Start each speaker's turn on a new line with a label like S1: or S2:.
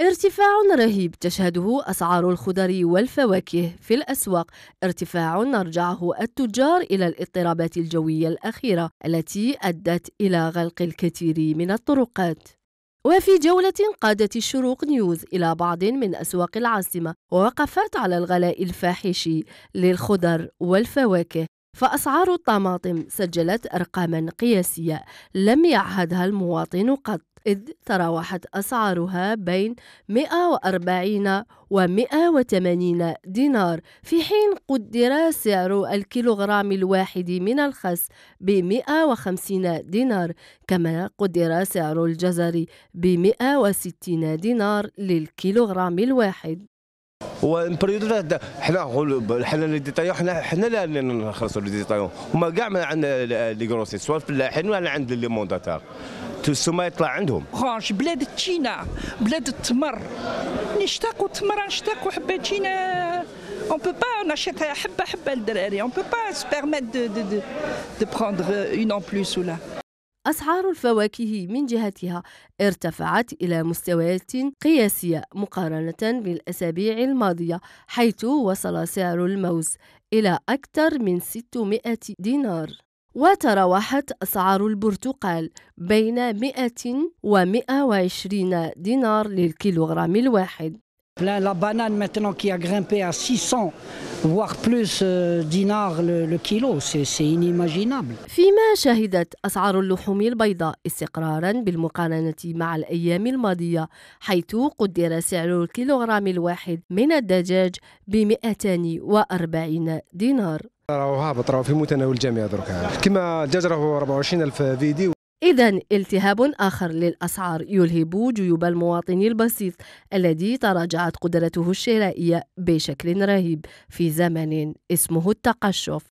S1: ارتفاع رهيب تشهده أسعار الخضر والفواكه في الأسواق ارتفاع نرجعه التجار إلى الاضطرابات الجوية الأخيرة التي أدت إلى غلق الكثير من الطرقات وفي جولة قادت الشروق نيوز إلى بعض من أسواق العاصمة ووقفت على الغلاء الفاحش للخضر والفواكه فأسعار الطماطم سجلت أرقاما قياسية لم يعهدها المواطن قط إذ تراوحت أسعارها بين 140 و 180 دينار في حين قدر سعر الكيلوغرام الواحد من الخس ب 150 دينار كما قدر سعر الجزر ب 160 دينار للكيلوغرام الواحد هو البريود حنا حنا لي ديتايون حنا حنا اللي نخلصوا لي ديتايون هما كاع ما عندنا لي كروسي سواء الفلاحين ولا عند لي مونداتار السماء يطلع عندهم
S2: خوش بلاد تشينا بلاد التمر نشتاقوا التمر نشتاقوا حبه تشينا اون بو با pas, حبه حبه à Habba Habba الدراري, on ne peut pas دو permettre de, de, de, de prendre une en
S1: أسعار الفواكه من جهتها ارتفعت إلى مستويات قياسية مقارنة بالأسابيع الماضية حيث وصل سعر الموز إلى أكثر من 600 دينار وتراوحت أسعار البرتقال بين 100 و 120 دينار للكيلوغرام الواحد.
S2: La banane maintenant qui a grimpé à 600 voire
S1: plus دينار euh, le kilo, c'est inimaginable. فيما شهدت أسعار اللحوم البيضاء استقرارا بالمقارنة مع الأيام الماضية حيث قدر سعر الكيلوغرام الواحد من الدجاج ب 240 دينار. راهو هابط راهو في متناول الجميع دركا كما الدجاج راهو 24000 فيدي إذا التهاب آخر للأسعار يلهب جيوب المواطن البسيط الذي تراجعت قدرته الشرائية بشكل رهيب في زمن اسمه التقشف